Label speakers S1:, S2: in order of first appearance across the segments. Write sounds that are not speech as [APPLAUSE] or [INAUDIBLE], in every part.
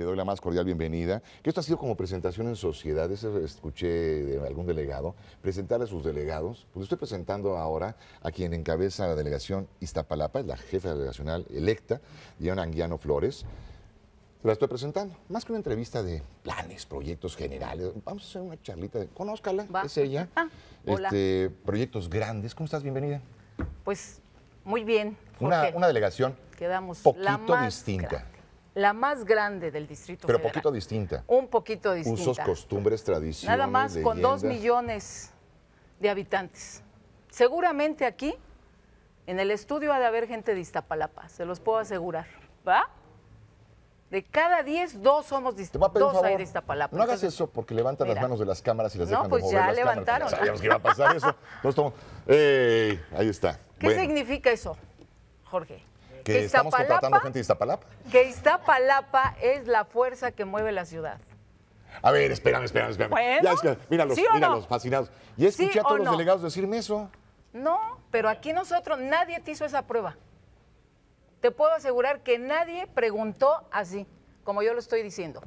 S1: le doy la más cordial bienvenida. Que esto ha sido como presentación en sociedades, escuché de algún delegado, presentar a sus delegados. Pues estoy presentando ahora a quien encabeza la delegación Iztapalapa, es la jefa delegacional electa, Diana Anguiano Flores. la estoy presentando, más que una entrevista de planes, proyectos generales. Vamos a hacer una charlita Conozcala, conózcala, es ella. Ah, este, proyectos grandes. ¿Cómo estás? Bienvenida. Pues muy bien. Una, delegación
S2: Quedamos poquito
S1: distinta
S2: la más grande del Distrito Pero un poquito distinta. Un poquito distinta. Usos,
S1: costumbres, tradiciones. Nada más con dos
S2: millones de habitantes. Seguramente aquí, en el estudio, ha de haber gente de Iztapalapa, se los puedo asegurar. ¿Va? De cada diez dos somos de, dos hay de Iztapalapa. No hagas eso
S1: porque levantan las manos de las cámaras y las dejan de No, pues ya levantaron. sabíamos que iba a pasar eso. Eh, ahí está. [LAUGHS] ¿Qué
S2: significa eso, Jorge? que estamos contratando gente de Iztapalapa. Que Iztapalapa es la fuerza que mueve la ciudad.
S1: A ver, espérame, espérame, espérame. Bueno, ya, míralos, míralos, fascinados. Y escuché a todos los delegados decirme eso.
S2: No, pero aquí nosotros nadie te hizo esa prueba. Te puedo asegurar que nadie preguntó así, como yo lo estoy diciendo.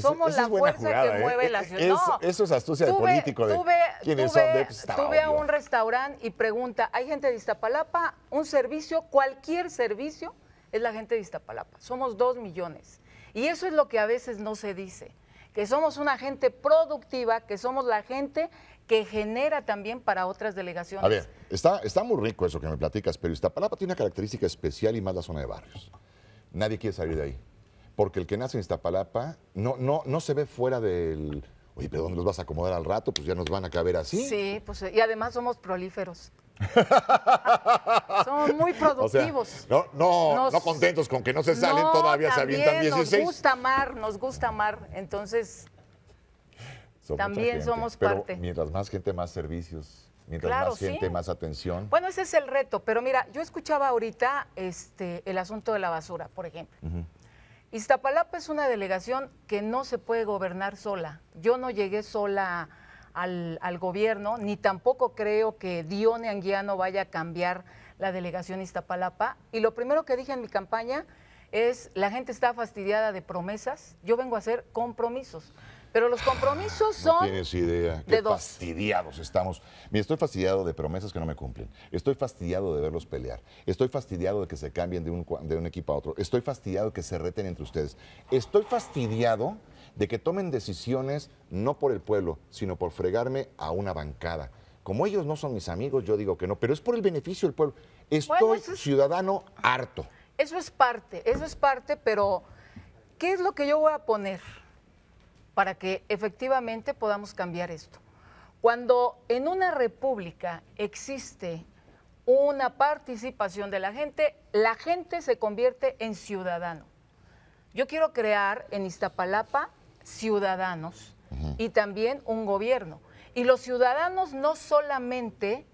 S1: Somos la fuerza que ¿eh? mueve la ciudad eso es astucia de político. tuve, a un
S2: restaurante y pregunta, ¿hay gente de Iztapalapa? Un servicio, cualquier servicio, es la gente de Iztapalapa. Somos dos millones. Y eso es lo que a veces no se dice, que somos una gente productiva, que somos la gente que genera también para otras delegaciones. A ver,
S1: está, está muy rico eso que me platicas, pero Iztapalapa tiene una característica especial y más la zona de barrios. Nadie quiere salir de ahí porque el que nace en Iztapalapa no, no, no se ve fuera del... Oye, pero ¿dónde los vas a acomodar al rato? Pues ya nos van a caber así.
S2: Sí, pues y además somos prolíferos. [LAUGHS] Son muy productivos.
S1: no, no, no contentos con que no se salen, todavía se avientan 16. Nos
S2: gusta amar, nos gusta amar. Entonces,
S1: también somos pero parte. Mientras más gente, más servicios. Mientras más gente, más atención.
S2: Bueno, ese es el reto. Pero mira, yo escuchaba ahorita este, el asunto de la basura, por ejemplo. Iztapalapa es una delegación que no se puede gobernar sola. Yo no llegué sola al, gobierno, ni tampoco creo que Dione Anguiano vaya a cambiar la delegación Iztapalapa. Y lo primero que dije en mi campaña es, la gente está fastidiada de promesas, yo vengo a hacer compromisos. Pero los compromisos son. No
S1: tienes idea. Qué fastidiados estamos. Mira, estoy fastidiado de promesas que no me cumplen. Estoy fastidiado de verlos pelear. Estoy fastidiado de que se cambien de un, equipo a otro. Estoy fastidiado de que se reten entre ustedes. Estoy fastidiado de que tomen decisiones no por el pueblo, sino por fregarme a una bancada. Como ellos no son mis amigos, yo digo que no, pero es por el beneficio del pueblo. Estoy ciudadano harto.
S2: Eso es parte, eso es parte, pero ¿qué es lo que yo voy a poner? para que efectivamente podamos cambiar esto. Cuando en una república existe una participación de la gente, la gente se convierte en ciudadano. Yo quiero crear en Iztapalapa ciudadanos y también un gobierno. Y los ciudadanos no solamente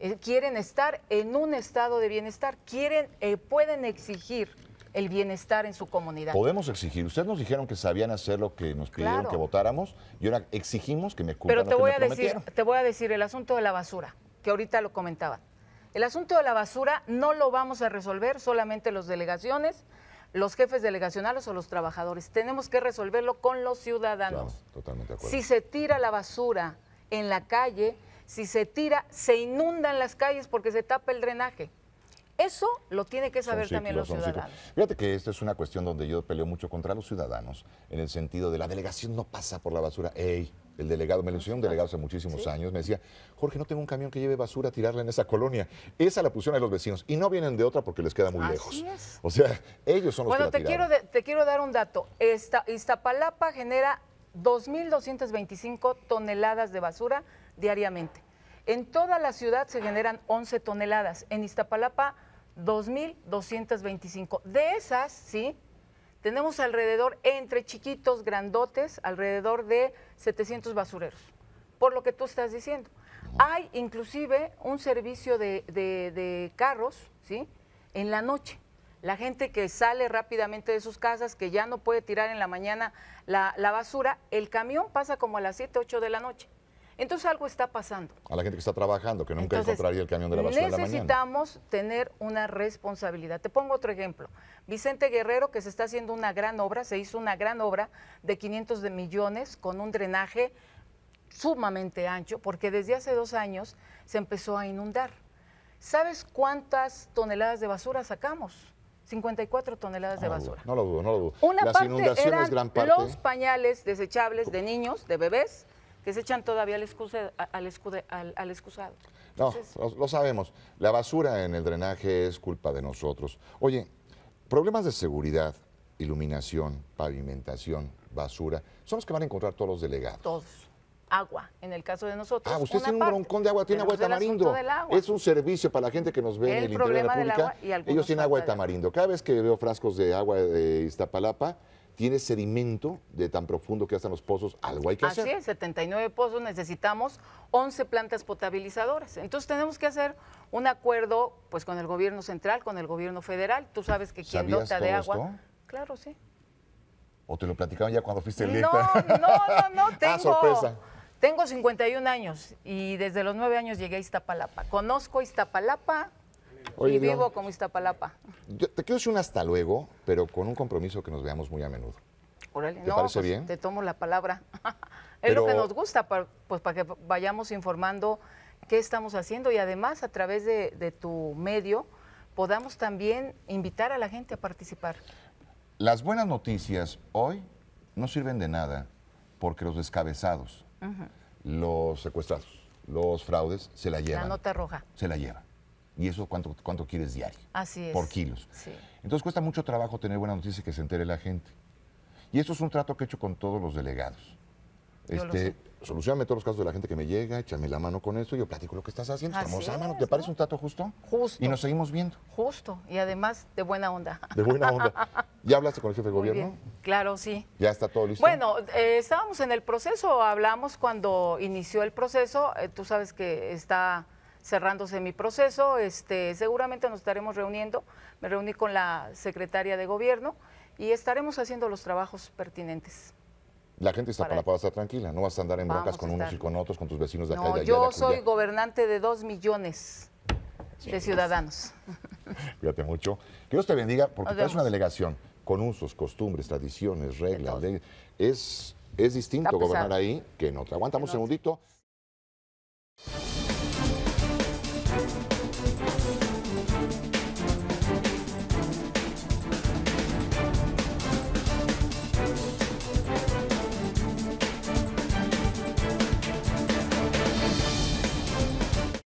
S2: eh, quieren estar en un estado de bienestar, quieren, eh, pueden exigir el bienestar en su comunidad. Podemos exigir.
S1: Ustedes nos dijeron que sabían hacer lo que nos pidieron que votáramos y ahora exigimos que me cubran Pero te voy a decir,
S2: te voy a decir el asunto de la basura, que ahorita lo comentaba. El asunto de la basura no lo vamos a resolver solamente los delegaciones, los jefes delegacionales o los trabajadores. Tenemos que resolverlo con los ciudadanos. totalmente acuerdo. Si se tira la basura en la calle, si se tira, se inundan las calles porque se tapa el drenaje. Eso lo tiene que saber también los ciudadanos.
S1: Fíjate que esta es una cuestión donde yo peleo mucho contra los ciudadanos, en el sentido de la delegación no pasa por la basura. Ey, el delegado, me lo enseñó un delegado hace muchísimos años, me decía, Jorge, no tengo un camión que lleve basura a tirarla en esa colonia. Esa la pusieron a los vecinos y no vienen de otra porque les queda muy lejos. O sea, ellos son los que Bueno, te, quiero,
S2: te quiero dar un dato. Iztapalapa genera 2.225 toneladas de basura diariamente. En toda la ciudad se generan 11 toneladas. En Iztapalapa 2.225. De esas, ¿sí? Tenemos alrededor, entre chiquitos, grandotes, alrededor de 700 basureros, por lo que tú estás diciendo. Hay inclusive un servicio de, carros, ¿sí? En la noche. La gente que sale rápidamente de sus casas, que ya no puede tirar en la mañana la, la basura, el camión pasa como a las 7, 8 de la noche. Entonces algo está pasando.
S1: A la gente que está trabajando, que nunca encontraría el camión de la basura. Necesitamos
S2: tener una responsabilidad. Te pongo otro ejemplo. Vicente Guerrero, que se está haciendo una gran obra, se hizo una gran obra de 500 de millones con un drenaje sumamente ancho, porque desde hace dos años se empezó a inundar. ¿Sabes cuántas toneladas de basura sacamos? 54 toneladas de basura.
S1: no lo dudo, no lo dudo. Una Las parte inundaciones, eran los
S2: pañales desechables de niños, de bebés, que se echan todavía al, excuse, al, al, excusado.
S1: No, lo, sabemos. La basura en el drenaje es culpa de nosotros. Oye, problemas de seguridad, iluminación, pavimentación, basura, son los que van a encontrar todos los delegados. Todos
S2: agua, en el caso de nosotros. Ah, usted tiene un
S1: de agua, tiene agua de tamarindo. Es un servicio para la gente que nos ve en el interior de la República. Ellos tienen agua de tamarindo. Cada vez que veo frascos de agua de Iztapalapa, tiene sedimento de tan profundo que hacen los pozos, algo hay que hacer. Así
S2: es, 79 pozos, necesitamos 11 plantas potabilizadoras. Entonces tenemos que hacer un acuerdo pues con el gobierno central, con el gobierno federal. Tú sabes que quien dota de agua... Claro, sí.
S1: ¿O te lo platicaban ya cuando fuiste electa? No, no,
S2: no, no, [LAUGHS] tengo... Ah, tengo 51 años y desde los 9 años llegué a Iztapalapa. Conozco Iztapalapa, y vivo como Iztapalapa.
S1: Yo te quiero decir un hasta luego, pero con un compromiso que nos veamos muy a menudo.
S2: ¿Te pues, Te tomo la palabra.
S1: [LAUGHS] es lo que nos
S2: gusta, pues para que vayamos informando qué estamos haciendo y además a través de, tu medio podamos también invitar a la gente a participar.
S1: Las buenas noticias hoy no sirven de nada porque los descabezados, los secuestrados, los fraudes se la llevan. La nota roja. Se la llevan. ¿Y eso cuánto, cuánto quieres diario?
S2: Así es. Por kilos.
S1: Entonces cuesta mucho trabajo tener buena noticia que se entere la gente. Y eso es un trato que he hecho con todos los delegados. este, solucioname todos los casos de la gente que me llega, échame la mano con esto, yo platico lo que estás haciendo, estamos a mano, ¿te parece un trato justo? Justo. Y nos seguimos viendo.
S2: Justo, y además de buena onda. De buena onda.
S1: [LAUGHS] ¿Ya hablaste con el jefe de gobierno?
S2: Claro, sí.
S1: ¿Ya está todo listo?
S2: Bueno, eh, estábamos en el proceso, hablamos cuando inició el proceso, eh, tú sabes que está cerrándose mi proceso. Este, seguramente nos estaremos reuniendo. Me reuní con la secretaria de gobierno y estaremos haciendo los trabajos pertinentes.
S1: La gente está para, para estar tranquila, no vas a andar en bocas con unos y con otros, con tus vecinos de acá y allá. Yo soy
S2: gobernante de dos millones de pues. ciudadanos.
S1: [LAUGHS] Cuídate mucho. Que Dios te bendiga, porque es una delegación con usos, costumbres, tradiciones, reglas. Es, es distinto gobernar ahí que en otra. aguantamos un segundito.